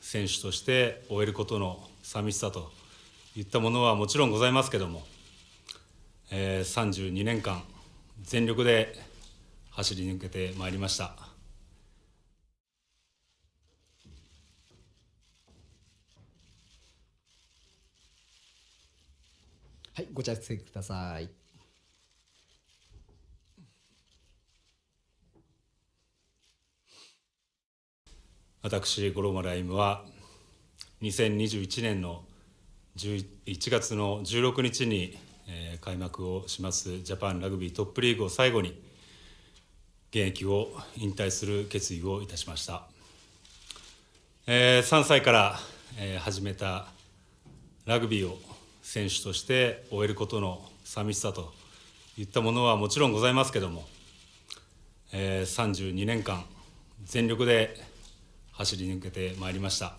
選手として終えることの寂しさといったものはもちろんございますけども、えー、32年間全力で走り抜けてまいりました。はい、ご着席ください。私五郎丸歩は2021年の11月の16日に、え開幕をしますジャパンラグビートップリーグを最後に現役を引退する決意をいたしました、えー、3歳から、え始めたラグビーを選手として終えることの寂しさといったものはもちろんございますけども、えー、32年間全力で走り抜けてまいりました、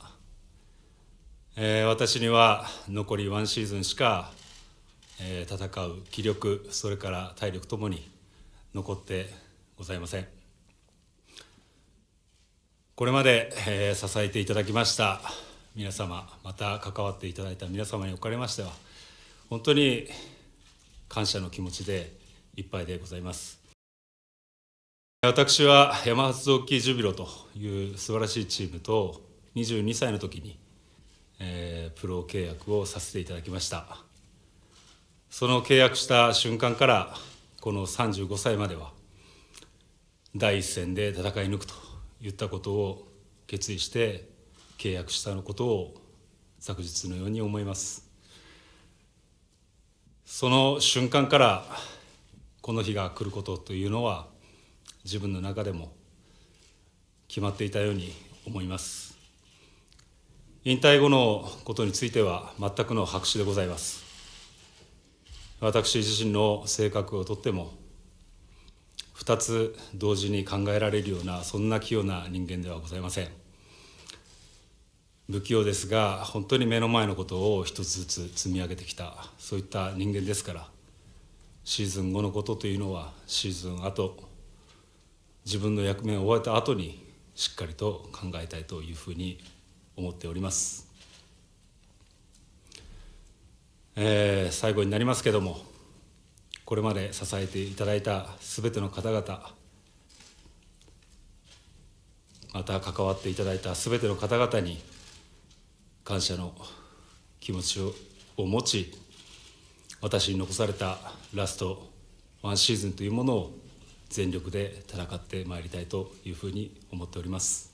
えー、私には残り1シーズンしか、えー、戦う気力それから体力ともに残ってございませんこれまで、えー、支えていただきました皆様また関わっていただいた皆様におかれましては本当に感謝の気持ちでいっぱいでございます私は山発動機ジュビロという素晴らしいチームと22歳の時に、えー、プロ契約をさせていただきましたその契約した瞬間からこの35歳までは第一線で戦い抜くといったことを決意して契約したのことを昨日のように思いますその瞬間からこの日が来ることというのは自分の中でも決まっていたように思います引退後のことについては全くの白紙でございます私自身の性格をとっても2つ同時に考えられるようなそんな器用な人間ではございません不器用ですが本当に目の前のことを一つずつ積み上げてきたそういった人間ですからシーズン後のことというのはシーズン後自分の役目を終えた後にしっかりと考えたいというふうに思っております、えー、最後になりますけれどもこれまで支えていただいたすべての方々また関わっていただいたすべての方々に感謝の気持ちを持ち私に残されたラストワンシーズンというものを全力で戦ってまいりたいというふうに思っております。